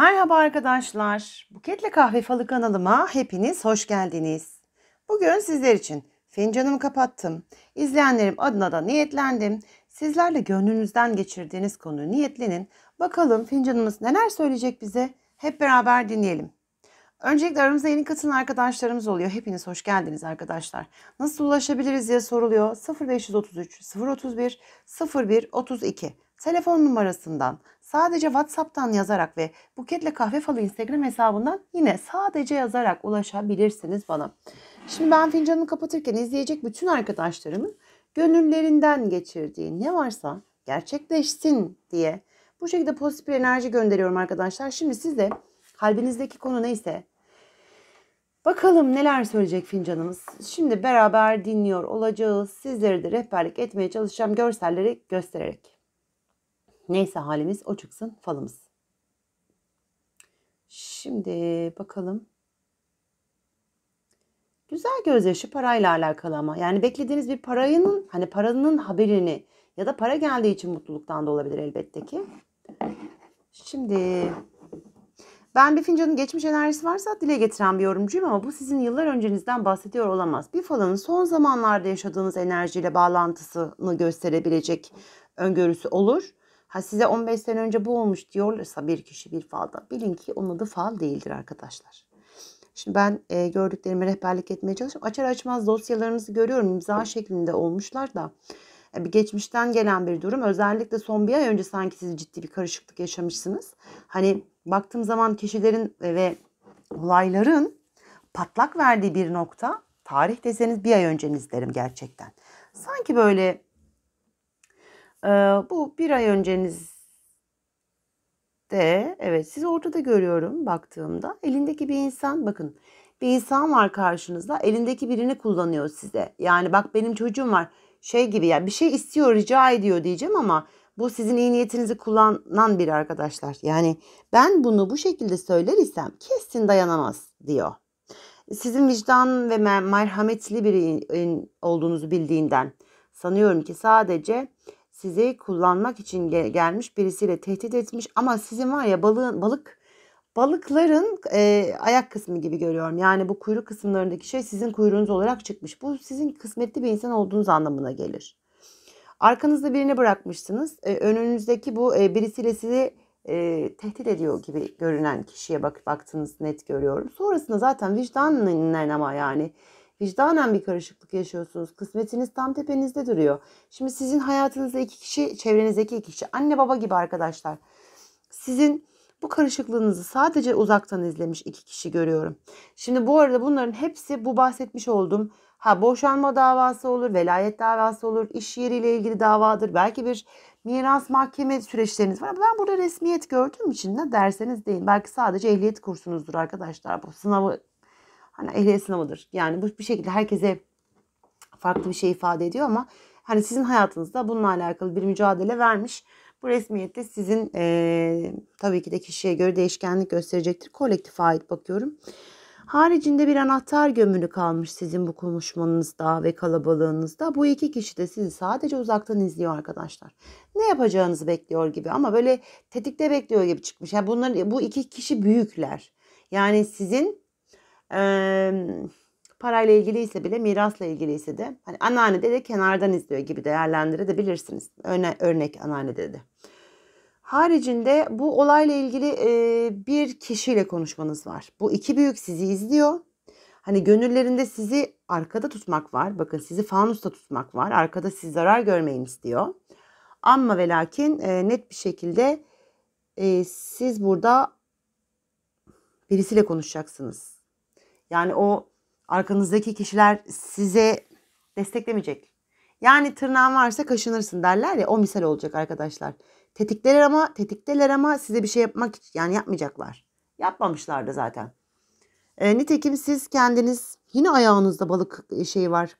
Merhaba arkadaşlar. Buketle Kahve Falı kanalıma hepiniz hoş geldiniz. Bugün sizler için fincanımı kapattım. İzleyenlerim adına da niyetlendim. Sizlerle gönlünüzden geçirdiğiniz konuyu niyetlenin. Bakalım fincanımız neler söyleyecek bize? Hep beraber dinleyelim. Öncelikle aramızda yeni katılan arkadaşlarımız oluyor. Hepiniz hoş geldiniz arkadaşlar. Nasıl ulaşabiliriz diye soruluyor. 0533 031 01 32 telefon numarasından, sadece WhatsApp'tan yazarak ve Buketle Kahve Falı Instagram hesabından yine sadece yazarak ulaşabilirsiniz bana. Şimdi ben fincanını kapatırken izleyecek bütün arkadaşlarımın gönüllerinden geçirdiği ne varsa gerçekleşsin diye bu şekilde pozitif bir enerji gönderiyorum arkadaşlar. Şimdi siz de kalbinizdeki konu neyse bakalım neler söyleyecek fincanımız. Şimdi beraber dinliyor olacağız. Sizleri de rehberlik etmeye çalışacağım görselleri göstererek. Neyse halimiz o çıksın falımız. Şimdi bakalım. Güzel gözyaşı parayla alakalı ama. Yani beklediğiniz bir parayının hani paranın haberini ya da para geldiği için mutluluktan da olabilir elbette ki. Şimdi ben bir fincanın geçmiş enerjisi varsa dile getiren bir yorumcuyum ama bu sizin yıllar öncenizden bahsediyor olamaz. Bir falanın son zamanlarda yaşadığınız enerjiyle bağlantısını gösterebilecek öngörüsü olur. Ha size 15 sene önce bu olmuş diyorlarsa bir kişi bir falda bilin ki onun adı fal değildir arkadaşlar. Şimdi ben e, gördüklerime rehberlik etmeye çalışıyorum. Açar açmaz dosyalarınızı görüyorum. imza şeklinde olmuşlar da e, bir geçmişten gelen bir durum. Özellikle son bir ay önce sanki siz ciddi bir karışıklık yaşamışsınız. Hani baktığım zaman kişilerin ve olayların patlak verdiği bir nokta tarih deseniz bir ay önceniz derim gerçekten. Sanki böyle bu bir ay öncenizde evet siz ortada görüyorum baktığımda. Elindeki bir insan bakın bir insan var karşınızda elindeki birini kullanıyor size. Yani bak benim çocuğum var şey gibi yani bir şey istiyor rica ediyor diyeceğim ama bu sizin iyi niyetinizi kullanan bir arkadaşlar. Yani ben bunu bu şekilde söyler isem kesin dayanamaz diyor. Sizin vicdan ve merhametli biri olduğunuzu bildiğinden sanıyorum ki sadece sizi kullanmak için gelmiş birisiyle tehdit etmiş ama sizin var ya balığın balık balıkların e, ayak kısmı gibi görüyorum. Yani bu kuyruk kısımlarındaki şey sizin kuyruğunuz olarak çıkmış. Bu sizin kısmetli bir insan olduğunuz anlamına gelir. Arkanızda birini bırakmışsınız. E, önünüzdeki bu e, birisiyle sizi e, tehdit ediyor gibi görünen kişiye bak baktınız net görüyorum. Sonrasında zaten vicdanın ama yani Vicdanen bir karışıklık yaşıyorsunuz. Kısmetiniz tam tepenizde duruyor. Şimdi sizin hayatınızda iki kişi, çevrenizdeki iki kişi, anne baba gibi arkadaşlar. Sizin bu karışıklığınızı sadece uzaktan izlemiş iki kişi görüyorum. Şimdi bu arada bunların hepsi bu bahsetmiş olduğum ha boşanma davası olur, velayet davası olur, iş yeriyle ilgili davadır. Belki bir miras mahkeme süreçleriniz var. Ben burada resmiyet gördüğüm için ne derseniz deyin. Belki sadece ehliyet kursunuzdur arkadaşlar. Bu sınavı Hani ehliyet sınavıdır. Yani bu bir şekilde herkese farklı bir şey ifade ediyor ama hani sizin hayatınızda bununla alakalı bir mücadele vermiş. Bu resmiyette sizin e, tabii ki de kişiye göre değişkenlik gösterecektir. Kolektif ait bakıyorum. Haricinde bir anahtar gömülü kalmış sizin bu konuşmanızda ve kalabalığınızda. Bu iki kişi de sizi sadece uzaktan izliyor arkadaşlar. Ne yapacağınızı bekliyor gibi ama böyle tetikte bekliyor gibi çıkmış. Yani bunların bu iki kişi büyükler. Yani sizin e, parayla ilgiliyse bile mirasla ilgiliyse de hani anneanne de kenardan izliyor gibi değerlendirebilirsiniz. Örne, örnek anneanne dedi. Haricinde bu olayla ilgili e, bir kişiyle konuşmanız var. Bu iki büyük sizi izliyor. Hani gönüllerinde sizi arkada tutmak var. Bakın sizi fanusta tutmak var. Arkada siz zarar görmeyin istiyor. Ama ve lakin e, net bir şekilde e, siz burada birisiyle konuşacaksınız. Yani o arkanızdaki kişiler size desteklemeyecek. Yani tırnağın varsa kaşınırsın derler ya o misal olacak arkadaşlar. Tetikteler ama tetikteler ama size bir şey yapmak için yani yapmayacaklar. Yapmamışlardı zaten. E, nitekim siz kendiniz yine ayağınızda balık şeyi var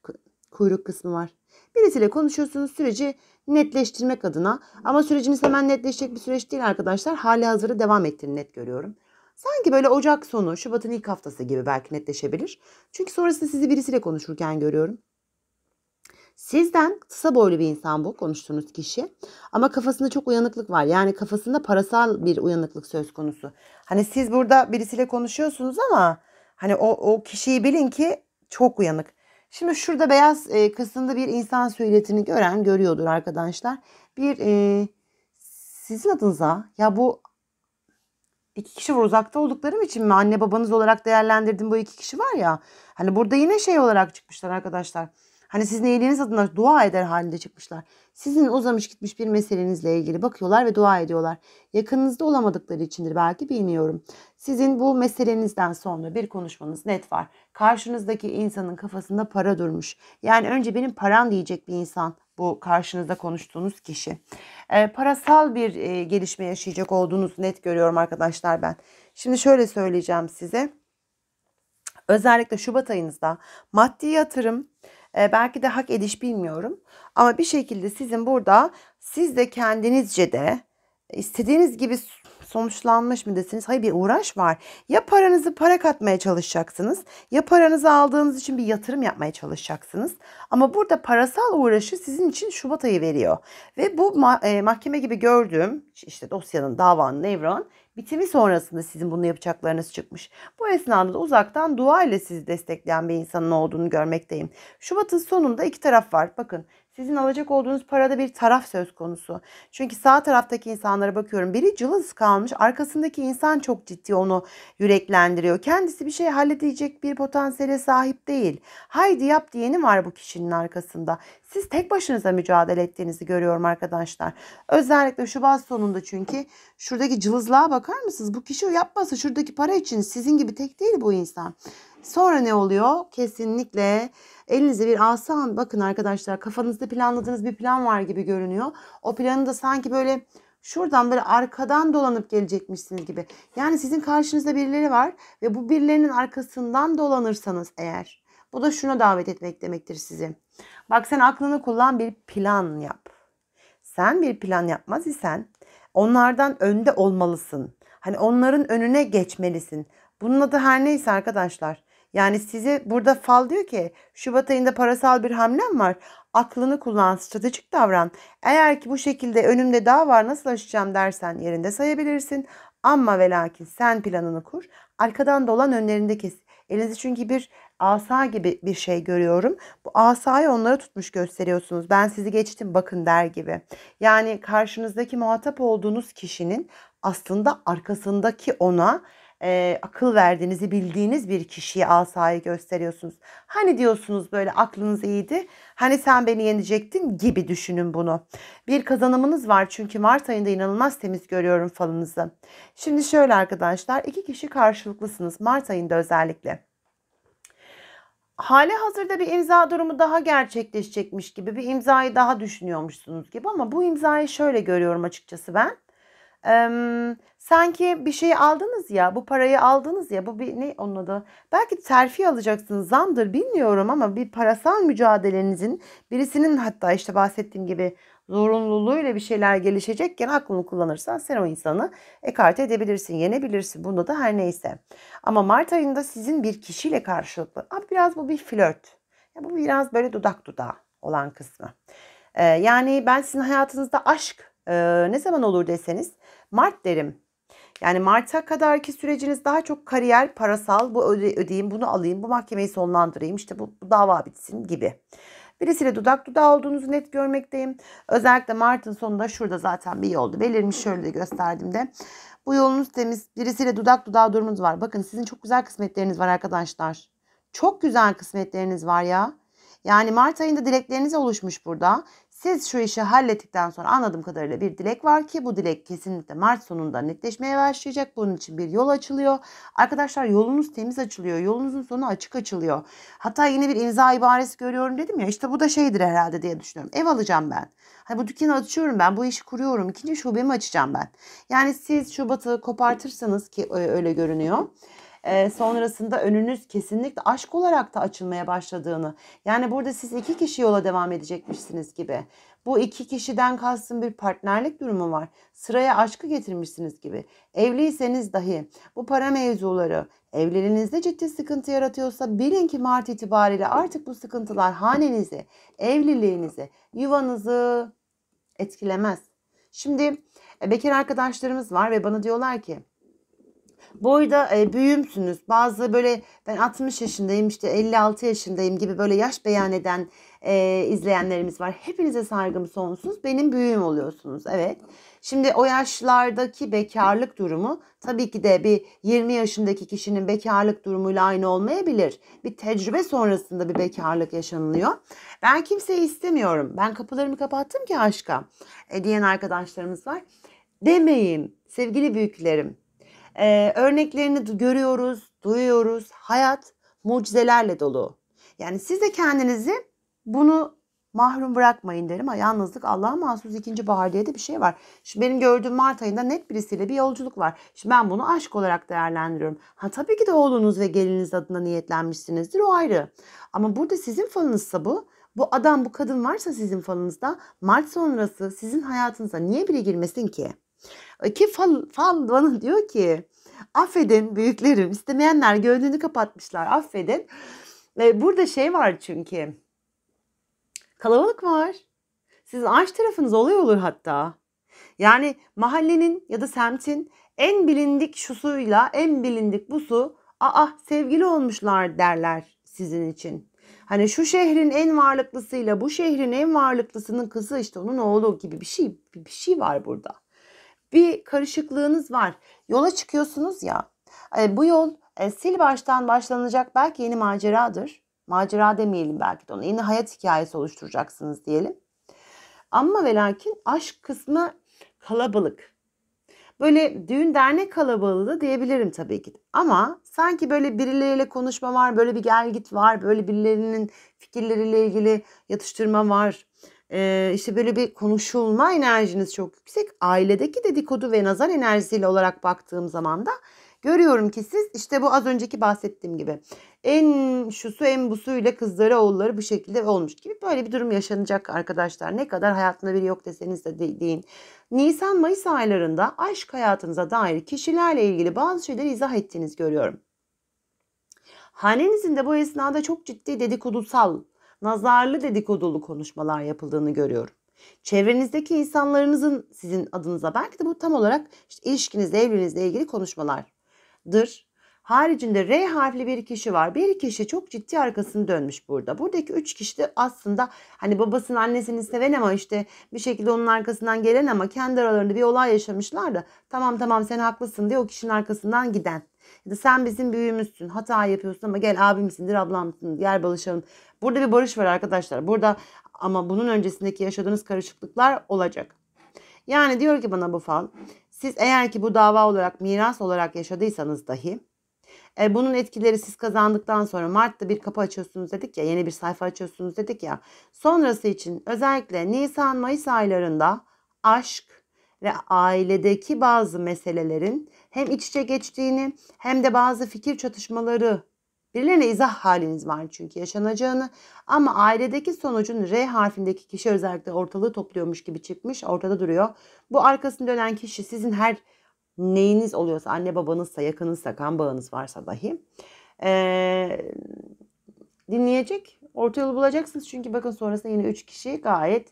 kuyruk kısmı var. Birisiyle konuşuyorsunuz süreci netleştirmek adına ama süreciniz hemen netleşecek bir süreç değil arkadaşlar. Hali hazırı devam ettirin net görüyorum. Sanki böyle Ocak sonu, Şubat'ın ilk haftası gibi belki netleşebilir. Çünkü sonrasında sizi birisiyle konuşurken görüyorum. Sizden kısa boylu bir insan bu konuştuğunuz kişi. Ama kafasında çok uyanıklık var. Yani kafasında parasal bir uyanıklık söz konusu. Hani siz burada birisiyle konuşuyorsunuz ama hani o, o kişiyi bilin ki çok uyanık. Şimdi şurada beyaz e, kısımda bir insan suretini gören görüyordur arkadaşlar. Bir e, sizin adınıza ya bu iki kişi var uzakta olduklarım için mi anne babanız olarak değerlendirdim bu iki kişi var ya. Hani burada yine şey olarak çıkmışlar arkadaşlar. Hani sizin iyiliğiniz adına dua eder halinde çıkmışlar. Sizin uzamış gitmiş bir meselenizle ilgili bakıyorlar ve dua ediyorlar. Yakınınızda olamadıkları içindir belki bilmiyorum. Sizin bu meselenizden sonra bir konuşmanız net var. Karşınızdaki insanın kafasında para durmuş. Yani önce benim param diyecek bir insan bu karşınızda konuştuğunuz kişi. E, parasal bir e, gelişme yaşayacak olduğunuzu net görüyorum arkadaşlar ben. Şimdi şöyle söyleyeceğim size. Özellikle Şubat ayınızda maddi yatırım e, belki de hak ediş bilmiyorum. Ama bir şekilde sizin burada siz de kendinizce de istediğiniz gibi sonuçlanmış mı desiniz? Hayır bir uğraş var. Ya paranızı para katmaya çalışacaksınız ya paranızı aldığınız için bir yatırım yapmaya çalışacaksınız. Ama burada parasal uğraşı sizin için Şubat ayı veriyor. Ve bu ma- e, mahkeme gibi gördüğüm işte dosyanın davanın evran bitimi sonrasında sizin bunu yapacaklarınız çıkmış. Bu esnada da uzaktan dua ile sizi destekleyen bir insanın olduğunu görmekteyim. Şubat'ın sonunda iki taraf var. Bakın sizin alacak olduğunuz parada bir taraf söz konusu. Çünkü sağ taraftaki insanlara bakıyorum. Biri cılız kalmış. Arkasındaki insan çok ciddi onu yüreklendiriyor. Kendisi bir şey halledecek bir potansiyele sahip değil. Haydi yap diyeni var bu kişinin arkasında siz tek başınıza mücadele ettiğinizi görüyorum arkadaşlar. Özellikle Şubat sonunda çünkü şuradaki cılızlığa bakar mısınız? Bu kişi yapmasa şuradaki para için sizin gibi tek değil bu insan. Sonra ne oluyor? Kesinlikle elinize bir asa Bakın arkadaşlar kafanızda planladığınız bir plan var gibi görünüyor. O planı da sanki böyle şuradan böyle arkadan dolanıp gelecekmişsiniz gibi. Yani sizin karşınızda birileri var ve bu birilerinin arkasından dolanırsanız eğer bu da şuna davet etmek demektir sizi. Bak sen aklını kullan bir plan yap. Sen bir plan yapmaz isen onlardan önde olmalısın. Hani onların önüne geçmelisin. Bunun adı her neyse arkadaşlar. Yani size burada fal diyor ki Şubat ayında parasal bir hamlem var. Aklını kullan, stratejik davran. Eğer ki bu şekilde önümde daha var nasıl aşacağım dersen yerinde sayabilirsin. Ama ve lakin sen planını kur. Arkadan dolan önlerinde kes. Elinizi çünkü bir asa gibi bir şey görüyorum. Bu asayı onlara tutmuş gösteriyorsunuz. Ben sizi geçtim bakın der gibi. Yani karşınızdaki muhatap olduğunuz kişinin aslında arkasındaki ona e, akıl verdiğinizi bildiğiniz bir kişiye asayı gösteriyorsunuz. Hani diyorsunuz böyle aklınız iyiydi. Hani sen beni yenecektin gibi düşünün bunu. Bir kazanımınız var çünkü Mart ayında inanılmaz temiz görüyorum falınızı. Şimdi şöyle arkadaşlar iki kişi karşılıklısınız Mart ayında özellikle hali hazırda bir imza durumu daha gerçekleşecekmiş gibi bir imzayı daha düşünüyormuşsunuz gibi ama bu imzayı şöyle görüyorum açıkçası ben. Ee, sanki bir şey aldınız ya bu parayı aldınız ya bu bir ne onun adı belki terfi alacaksınız zamdır bilmiyorum ama bir parasal mücadelenizin birisinin hatta işte bahsettiğim gibi zorunluluğuyla bir şeyler gelişecekken aklını kullanırsan sen o insanı ekarte edebilirsin, yenebilirsin. Bunda da her neyse. Ama Mart ayında sizin bir kişiyle karşılıklı. Abi biraz bu bir flört. Ya bu biraz böyle dudak dudağı olan kısmı. Ee, yani ben sizin hayatınızda aşk e, ne zaman olur deseniz Mart derim. Yani Mart'a kadarki süreciniz daha çok kariyer, parasal, bu öde, ödeyeyim, bunu alayım, bu mahkemeyi sonlandırayım, işte bu, bu dava bitsin gibi. Birisiyle dudak dudağı olduğunuzu net görmekteyim. Özellikle Mart'ın sonunda şurada zaten bir yoldu. Belirmiş şöyle de gösterdiğimde. Bu yolunuz temiz. Birisiyle dudak dudağı durumunuz var. Bakın sizin çok güzel kısmetleriniz var arkadaşlar. Çok güzel kısmetleriniz var ya. Yani Mart ayında dilekleriniz oluşmuş burada. Siz şu işi hallettikten sonra anladığım kadarıyla bir dilek var ki bu dilek kesinlikle Mart sonunda netleşmeye başlayacak. Bunun için bir yol açılıyor. Arkadaşlar yolunuz temiz açılıyor. Yolunuzun sonu açık açılıyor. Hatta yine bir imza ibaresi görüyorum dedim ya işte bu da şeydir herhalde diye düşünüyorum. Ev alacağım ben. Hani bu dükkanı açıyorum ben. Bu işi kuruyorum. İkinci şubemi açacağım ben. Yani siz Şubat'ı kopartırsanız ki e, öyle görünüyor e, sonrasında önünüz kesinlikle aşk olarak da açılmaya başladığını yani burada siz iki kişi yola devam edecekmişsiniz gibi. Bu iki kişiden kalsın bir partnerlik durumu var. Sıraya aşkı getirmişsiniz gibi. Evliyseniz dahi bu para mevzuları evliliğinizde ciddi sıkıntı yaratıyorsa bilin ki Mart itibariyle artık bu sıkıntılar hanenizi, evliliğinizi, yuvanızı etkilemez. Şimdi e, bekar arkadaşlarımız var ve bana diyorlar ki Boyda e, büyümsünüz. Bazı böyle ben 60 yaşındayım işte 56 yaşındayım gibi böyle yaş beyan eden e, izleyenlerimiz var. Hepinize saygım sonsuz. Benim büyüğüm oluyorsunuz. Evet. Şimdi o yaşlardaki bekarlık durumu tabii ki de bir 20 yaşındaki kişinin bekarlık durumuyla aynı olmayabilir. Bir tecrübe sonrasında bir bekarlık yaşanılıyor. Ben kimseyi istemiyorum. Ben kapılarımı kapattım ki aşka e, diyen arkadaşlarımız var. Demeyin sevgili büyüklerim. Ee, örneklerini görüyoruz, duyuyoruz. Hayat mucizelerle dolu. Yani siz de kendinizi bunu mahrum bırakmayın derim. Ama yalnızlık Allah'a mahsus ikinci bahar diye de bir şey var. Şimdi benim gördüğüm Mart ayında net birisiyle bir yolculuk var. Şimdi ben bunu aşk olarak değerlendiriyorum. Ha tabii ki de oğlunuz ve gelininiz adına niyetlenmişsinizdir o ayrı. Ama burada sizin falınızsa bu. Bu adam bu kadın varsa sizin falınızda Mart sonrası sizin hayatınıza niye biri girmesin ki? Ki fal, fal bana diyor ki affedin büyüklerim istemeyenler gönlünü kapatmışlar affedin. E, burada şey var çünkü kalabalık var. Siz aç tarafınız oluyor olur hatta. Yani mahallenin ya da semtin en bilindik şusuyla en bilindik busu aa sevgili olmuşlar derler sizin için. Hani şu şehrin en varlıklısıyla bu şehrin en varlıklısının kızı işte onun oğlu gibi bir şey bir şey var burada bir karışıklığınız var. Yola çıkıyorsunuz ya. E, bu yol e, sil baştan başlanacak belki yeni maceradır. Macera demeyelim belki de ona. Yeni hayat hikayesi oluşturacaksınız diyelim. Ama ve lakin aşk kısmı kalabalık. Böyle düğün dernek kalabalığı diyebilirim tabii ki. Ama sanki böyle birileriyle konuşma var, böyle bir gel git var, böyle birilerinin fikirleriyle ilgili yatıştırma var e, işte böyle bir konuşulma enerjiniz çok yüksek. Ailedeki dedikodu ve nazar enerjisiyle olarak baktığım zaman da görüyorum ki siz işte bu az önceki bahsettiğim gibi en şusu en ile kızları oğulları bu şekilde olmuş gibi böyle bir durum yaşanacak arkadaşlar. Ne kadar hayatında biri yok deseniz de deyin. Nisan Mayıs aylarında aşk hayatınıza dair kişilerle ilgili bazı şeyleri izah ettiğiniz görüyorum. Hanenizin de bu esnada çok ciddi dedikodusal nazarlı dedikodulu konuşmalar yapıldığını görüyorum. Çevrenizdeki insanlarınızın sizin adınıza belki de bu tam olarak işte ilişkinizle, evliliğinizle ilgili konuşmalardır. Haricinde R harfli bir kişi var. Bir kişi çok ciddi arkasını dönmüş burada. Buradaki üç kişi de aslında hani babasını annesini seven ama işte bir şekilde onun arkasından gelen ama kendi aralarında bir olay yaşamışlar da tamam tamam sen haklısın diye o kişinin arkasından giden. Ya da sen bizim büyüğümüzsün. Hata yapıyorsun ama gel abimsindir, ablamsın. yer barışalım. Burada bir barış var arkadaşlar. Burada ama bunun öncesindeki yaşadığınız karışıklıklar olacak. Yani diyor ki bana bu fal. Siz eğer ki bu dava olarak miras olarak yaşadıysanız dahi e, bunun etkileri siz kazandıktan sonra Mart'ta bir kapı açıyorsunuz dedik ya yeni bir sayfa açıyorsunuz dedik ya. Sonrası için özellikle Nisan Mayıs aylarında aşk ve ailedeki bazı meselelerin hem iç içe geçtiğini hem de bazı fikir çatışmaları birilerine izah haliniz var çünkü yaşanacağını ama ailedeki sonucun R harfindeki kişi özellikle ortalığı topluyormuş gibi çıkmış ortada duruyor. Bu arkasını dönen kişi sizin her neyiniz oluyorsa anne babanızsa yakınızsa kan bağınız varsa dahi ee, dinleyecek. Orta yolu bulacaksınız çünkü bakın sonrasında yine 3 kişi gayet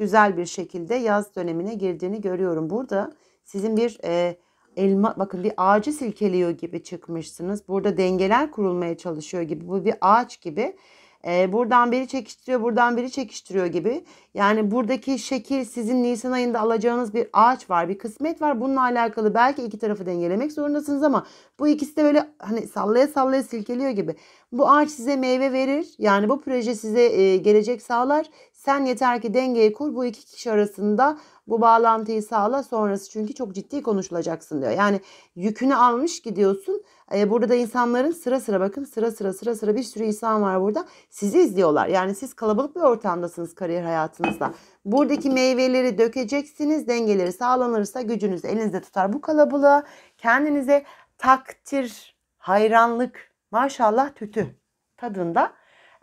güzel bir şekilde yaz dönemine girdiğini görüyorum. Burada sizin bir e, elma bakın bir ağacı silkeliyor gibi çıkmışsınız. Burada dengeler kurulmaya çalışıyor gibi. Bu bir ağaç gibi. E, buradan biri çekiştiriyor, buradan biri çekiştiriyor gibi. Yani buradaki şekil sizin Nisan ayında alacağınız bir ağaç var, bir kısmet var. Bununla alakalı belki iki tarafı dengelemek zorundasınız ama bu ikisi de böyle hani sallaya sallaya silkeliyor gibi. Bu ağaç size meyve verir. Yani bu proje size e, gelecek sağlar. Sen yeter ki dengeyi kur bu iki kişi arasında bu bağlantıyı sağla sonrası çünkü çok ciddi konuşulacaksın diyor. Yani yükünü almış gidiyorsun. Ee, burada da insanların sıra sıra bakın sıra sıra sıra sıra bir sürü insan var burada. Sizi izliyorlar. Yani siz kalabalık bir ortamdasınız kariyer hayatınızda. Buradaki meyveleri dökeceksiniz. Dengeleri sağlanırsa gücünüz elinizde tutar bu kalabalığı. Kendinize takdir, hayranlık, maşallah tütü tadında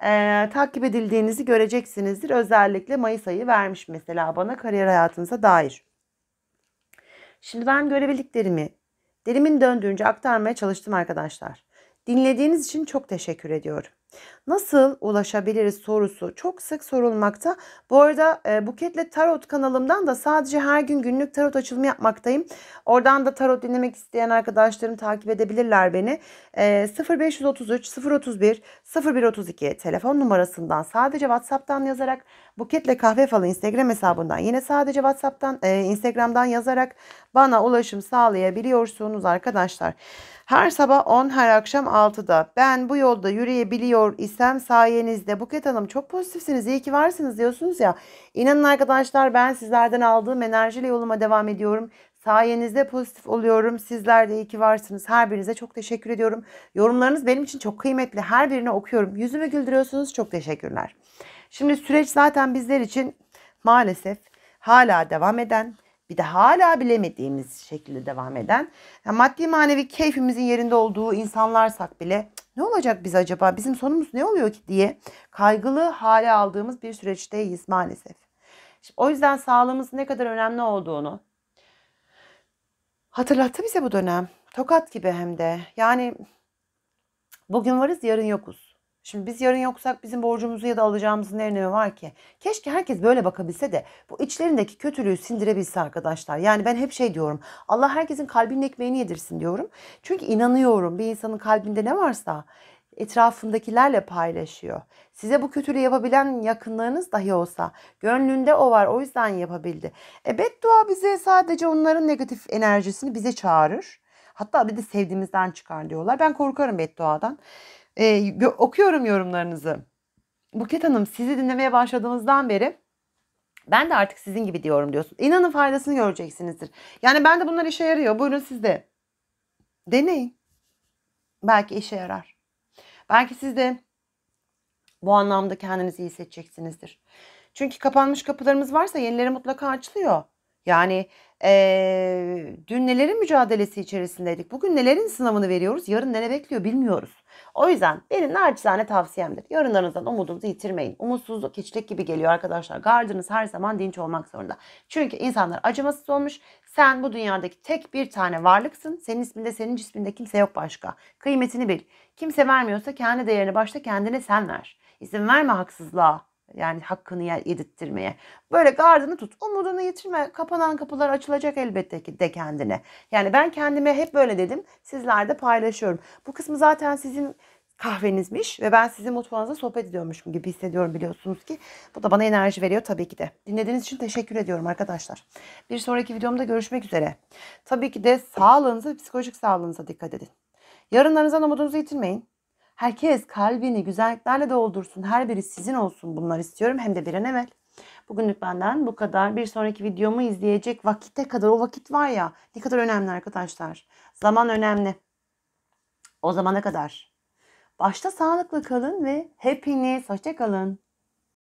e, takip edildiğinizi göreceksinizdir. Özellikle Mayıs ayı vermiş mesela bana kariyer hayatınıza dair. Şimdi ben görebildiklerimi dilimin döndüğünce aktarmaya çalıştım arkadaşlar. Dinlediğiniz için çok teşekkür ediyorum nasıl ulaşabiliriz sorusu çok sık sorulmakta. Bu arada e, Buket'le Tarot kanalımdan da sadece her gün günlük tarot açılımı yapmaktayım. Oradan da tarot dinlemek isteyen arkadaşlarım takip edebilirler beni. E, 0533 031 0132 telefon numarasından sadece WhatsApp'tan yazarak Buket'le Kahve Falı Instagram hesabından yine sadece WhatsApp'tan e, Instagram'dan yazarak bana ulaşım sağlayabiliyorsunuz arkadaşlar. Her sabah 10 her akşam 6'da ben bu yolda yürüyebiliyor isem sistem sayenizde. Buket Hanım çok pozitifsiniz, iyi ki varsınız diyorsunuz ya. İnanın arkadaşlar ben sizlerden aldığım enerjiyle yoluma devam ediyorum. Sayenizde pozitif oluyorum. Sizler de iyi ki varsınız. Her birinize çok teşekkür ediyorum. Yorumlarınız benim için çok kıymetli. Her birini okuyorum. Yüzümü güldürüyorsunuz. Çok teşekkürler. Şimdi süreç zaten bizler için maalesef hala devam eden bir de hala bilemediğimiz şekilde devam eden yani maddi manevi keyfimizin yerinde olduğu insanlarsak bile ne olacak biz acaba bizim sonumuz ne oluyor ki diye kaygılı hale aldığımız bir süreçteyiz maalesef. Şimdi o yüzden sağlığımızın ne kadar önemli olduğunu hatırlattı bize bu dönem. Tokat gibi hem de yani bugün varız yarın yokuz. Şimdi biz yarın yoksak bizim borcumuzu ya da alacağımızın ne önemi var ki? Keşke herkes böyle bakabilse de bu içlerindeki kötülüğü sindirebilse arkadaşlar. Yani ben hep şey diyorum. Allah herkesin kalbinin ekmeğini yedirsin diyorum. Çünkü inanıyorum bir insanın kalbinde ne varsa etrafındakilerle paylaşıyor. Size bu kötülüğü yapabilen yakınlarınız dahi olsa gönlünde o var o yüzden yapabildi. E beddua bize sadece onların negatif enerjisini bize çağırır. Hatta bir de sevdiğimizden çıkar diyorlar. Ben korkarım bedduadan. E, okuyorum yorumlarınızı. Buket Hanım sizi dinlemeye başladığımızdan beri ben de artık sizin gibi diyorum diyorsun. İnanın faydasını göreceksinizdir. Yani ben de bunlar işe yarıyor. Buyurun siz de deneyin. Belki işe yarar. Belki siz de bu anlamda kendinizi iyi hissedeceksinizdir. Çünkü kapanmış kapılarımız varsa yenileri mutlaka açılıyor. Yani ee, dün nelerin mücadelesi içerisindeydik. Bugün nelerin sınavını veriyoruz. Yarın ne bekliyor bilmiyoruz. O yüzden benim naçizane tavsiyemdir. Yarınlarınızdan umudunuzu yitirmeyin. Umutsuzluk hiçlik gibi geliyor arkadaşlar. Gardınız her zaman dinç olmak zorunda. Çünkü insanlar acımasız olmuş. Sen bu dünyadaki tek bir tane varlıksın. Senin isminde, senin cisminde kimse yok başka. Kıymetini bil. Kimse vermiyorsa kendi değerini başta kendine sen ver. İzin verme haksızlığa. Yani hakkını yedirttirmeye. Böyle gardını tut. Umudunu yitirme. Kapanan kapılar açılacak elbette ki de kendine. Yani ben kendime hep böyle dedim. Sizler de paylaşıyorum. Bu kısmı zaten sizin kahvenizmiş ve ben sizin mutfağınıza sohbet ediyormuşum gibi hissediyorum biliyorsunuz ki. Bu da bana enerji veriyor tabii ki de. Dinlediğiniz için teşekkür ediyorum arkadaşlar. Bir sonraki videomda görüşmek üzere. Tabii ki de sağlığınıza, psikolojik sağlığınıza dikkat edin. Yarınlarınızdan umudunuzu yitirmeyin. Herkes kalbini güzelliklerle doldursun. Her biri sizin olsun. Bunlar istiyorum. Hem de bir an evvel. Bugünlük benden bu kadar. Bir sonraki videomu izleyecek vakite kadar. O vakit var ya ne kadar önemli arkadaşlar. Zaman önemli. O zamana kadar. Başta sağlıklı kalın ve hepiniz hoşça kalın.